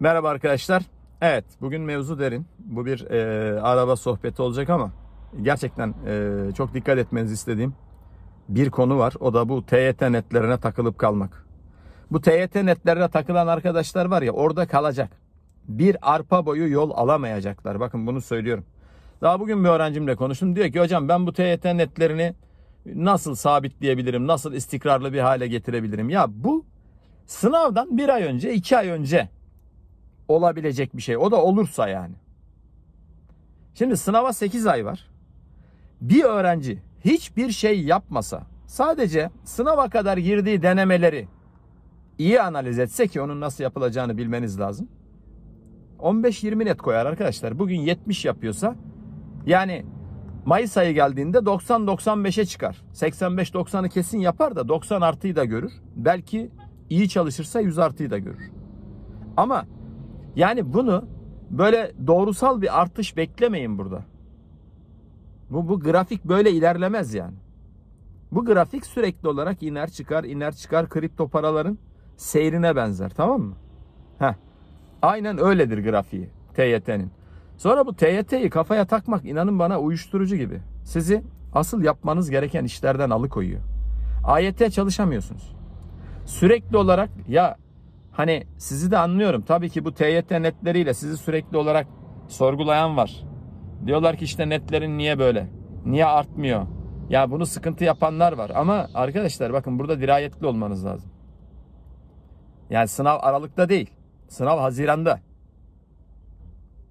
Merhaba arkadaşlar. Evet bugün mevzu derin. Bu bir e, araba sohbeti olacak ama gerçekten e, çok dikkat etmenizi istediğim bir konu var. O da bu TYT netlerine takılıp kalmak. Bu TYT netlerine takılan arkadaşlar var ya orada kalacak. Bir arpa boyu yol alamayacaklar. Bakın bunu söylüyorum. Daha bugün bir öğrencimle konuştum. Diyor ki hocam ben bu TYT netlerini nasıl sabitleyebilirim? Nasıl istikrarlı bir hale getirebilirim? Ya bu sınavdan bir ay önce, iki ay önce olabilecek bir şey. O da olursa yani. Şimdi sınava 8 ay var. Bir öğrenci hiçbir şey yapmasa sadece sınava kadar girdiği denemeleri iyi analiz etse ki onun nasıl yapılacağını bilmeniz lazım. 15-20 net koyar arkadaşlar. Bugün 70 yapıyorsa yani Mayıs ayı geldiğinde 90-95'e çıkar. 85-90'ı kesin yapar da 90 artıyı da görür. Belki iyi çalışırsa 100 artıyı da görür. Ama yani bunu böyle doğrusal bir artış beklemeyin burada. Bu, bu grafik böyle ilerlemez yani. Bu grafik sürekli olarak iner çıkar iner çıkar kripto paraların seyrine benzer tamam mı? Heh. Aynen öyledir grafiği TYT'nin. Sonra bu TYT'yi kafaya takmak inanın bana uyuşturucu gibi. Sizi asıl yapmanız gereken işlerden alıkoyuyor. AYT çalışamıyorsunuz. Sürekli olarak ya Hani sizi de anlıyorum. Tabii ki bu TYT netleriyle sizi sürekli olarak sorgulayan var. Diyorlar ki işte netlerin niye böyle? Niye artmıyor? Ya bunu sıkıntı yapanlar var. Ama arkadaşlar bakın burada dirayetli olmanız lazım. Yani sınav Aralık'ta değil. Sınav Haziran'da.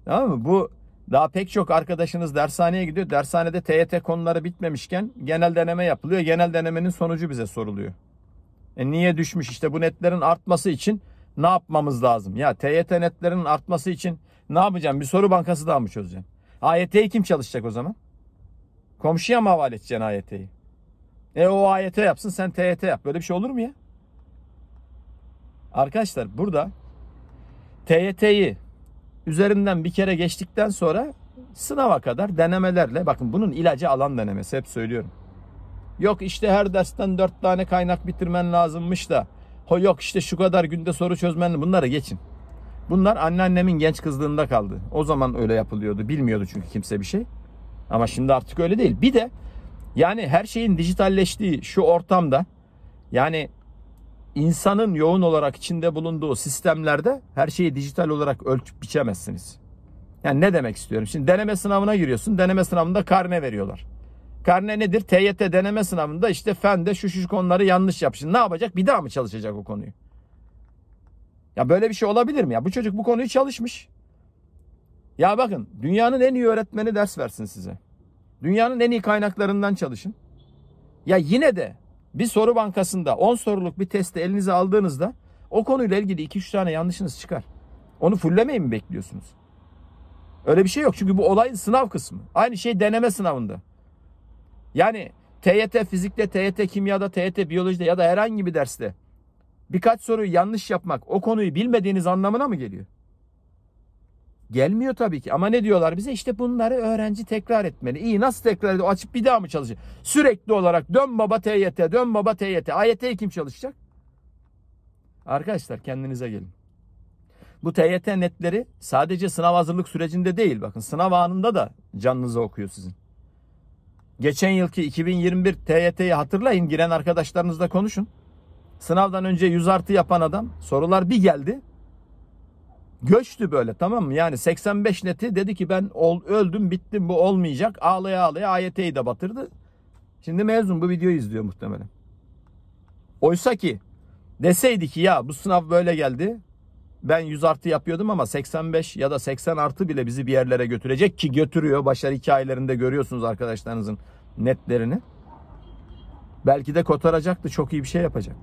Tamam mı? Bu daha pek çok arkadaşınız dershaneye gidiyor. Dershanede TYT konuları bitmemişken genel deneme yapılıyor. Genel denemenin sonucu bize soruluyor. E niye düşmüş? İşte bu netlerin artması için ne yapmamız lazım? Ya TYT netlerinin artması için ne yapacağım? Bir soru bankası daha mı çözeceğim? AYT'yi kim çalışacak o zaman? Komşuya mı havale edeceksin AYT'yi? E o AYT yapsın sen TYT yap. Böyle bir şey olur mu ya? Arkadaşlar burada TYT'yi üzerinden bir kere geçtikten sonra sınava kadar denemelerle bakın bunun ilacı alan denemesi hep söylüyorum. Yok işte her dersten dört tane kaynak bitirmen lazımmış da Ho yok işte şu kadar günde soru çözmen bunları geçin. Bunlar anneannemin genç kızlığında kaldı. O zaman öyle yapılıyordu. Bilmiyordu çünkü kimse bir şey. Ama şimdi artık öyle değil. Bir de yani her şeyin dijitalleştiği şu ortamda yani insanın yoğun olarak içinde bulunduğu sistemlerde her şeyi dijital olarak ölçüp biçemezsiniz. Yani ne demek istiyorum? Şimdi deneme sınavına giriyorsun. Deneme sınavında karne veriyorlar. Karne nedir? TYT deneme sınavında işte fende şu şu konuları yanlış yapmışsın. Ne yapacak? Bir daha mı çalışacak o konuyu? Ya böyle bir şey olabilir mi ya? Bu çocuk bu konuyu çalışmış. Ya bakın dünyanın en iyi öğretmeni ders versin size. Dünyanın en iyi kaynaklarından çalışın. Ya yine de bir soru bankasında 10 soruluk bir testi elinize aldığınızda o konuyla ilgili 2-3 tane yanlışınız çıkar. Onu fullemeyi mi bekliyorsunuz? Öyle bir şey yok. Çünkü bu olayın sınav kısmı. Aynı şey deneme sınavında. Yani TYT fizikte, TYT kimyada, TYT biyolojide ya da herhangi bir derste birkaç soruyu yanlış yapmak o konuyu bilmediğiniz anlamına mı geliyor? Gelmiyor tabii ki ama ne diyorlar bize? İşte bunları öğrenci tekrar etmeli. İyi nasıl tekrar ediyor? Açıp bir daha mı çalışacak? Sürekli olarak dön baba TYT, dön baba TYT. AYT'yi kim çalışacak? Arkadaşlar kendinize gelin. Bu TYT netleri sadece sınav hazırlık sürecinde değil bakın sınav anında da canınıza okuyor sizin. Geçen yılki 2021 TYT'yi hatırlayın. Giren arkadaşlarınızla konuşun. Sınavdan önce 100 artı yapan adam sorular bir geldi. Göçtü böyle tamam mı? Yani 85 neti dedi ki ben ol, öldüm bittim bu olmayacak. Ağlaya ağlaya AYT'yi de batırdı. Şimdi mezun bu videoyu izliyor muhtemelen. Oysa ki deseydi ki ya bu sınav böyle geldi ben 100 artı yapıyordum ama 85 ya da 80 artı bile bizi bir yerlere götürecek ki götürüyor. Başarı hikayelerinde görüyorsunuz arkadaşlarınızın netlerini. Belki de kotaracaktı çok iyi bir şey yapacak.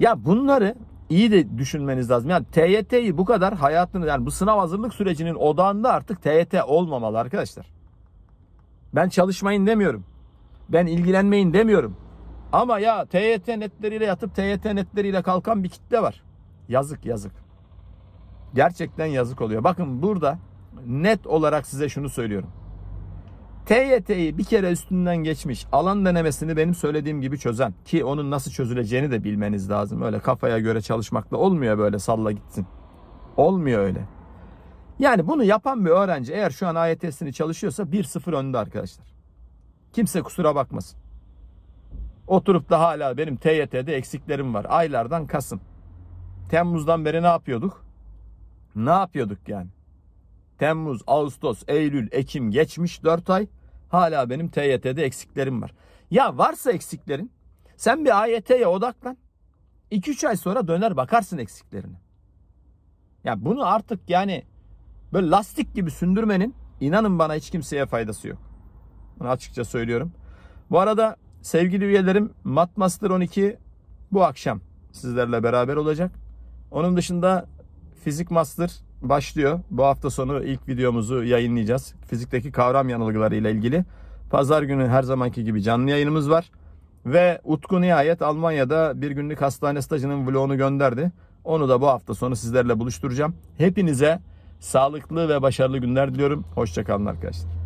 Ya bunları iyi de düşünmeniz lazım. Yani TYT'yi bu kadar hayatını yani bu sınav hazırlık sürecinin odağında artık TYT olmamalı arkadaşlar. Ben çalışmayın demiyorum. Ben ilgilenmeyin demiyorum. Ama ya TYT netleriyle yatıp TYT netleriyle kalkan bir kitle var. Yazık yazık gerçekten yazık oluyor. Bakın burada net olarak size şunu söylüyorum. TYT'yi bir kere üstünden geçmiş alan denemesini benim söylediğim gibi çözen ki onun nasıl çözüleceğini de bilmeniz lazım. Öyle kafaya göre çalışmakla olmuyor böyle salla gitsin. Olmuyor öyle. Yani bunu yapan bir öğrenci eğer şu an AYT'sini çalışıyorsa 1-0 önde arkadaşlar. Kimse kusura bakmasın. Oturup da hala benim TYT'de eksiklerim var. Aylardan Kasım. Temmuz'dan beri ne yapıyorduk? Ne yapıyorduk yani? Temmuz, Ağustos, Eylül, Ekim geçmiş 4 ay. Hala benim TYT'de eksiklerim var. Ya varsa eksiklerin sen bir AYT'ye odaklan. 2-3 ay sonra döner bakarsın eksiklerini. Ya bunu artık yani böyle lastik gibi sündürmenin inanın bana hiç kimseye faydası yok. Bunu açıkça söylüyorum. Bu arada sevgili üyelerim Matmaster 12 bu akşam sizlerle beraber olacak. Onun dışında Fizik Master başlıyor. Bu hafta sonu ilk videomuzu yayınlayacağız. Fizikteki kavram yanılgıları ile ilgili. Pazar günü her zamanki gibi canlı yayınımız var. Ve Utku nihayet Almanya'da bir günlük hastane stajının vlogunu gönderdi. Onu da bu hafta sonu sizlerle buluşturacağım. Hepinize sağlıklı ve başarılı günler diliyorum. Hoşçakalın arkadaşlar.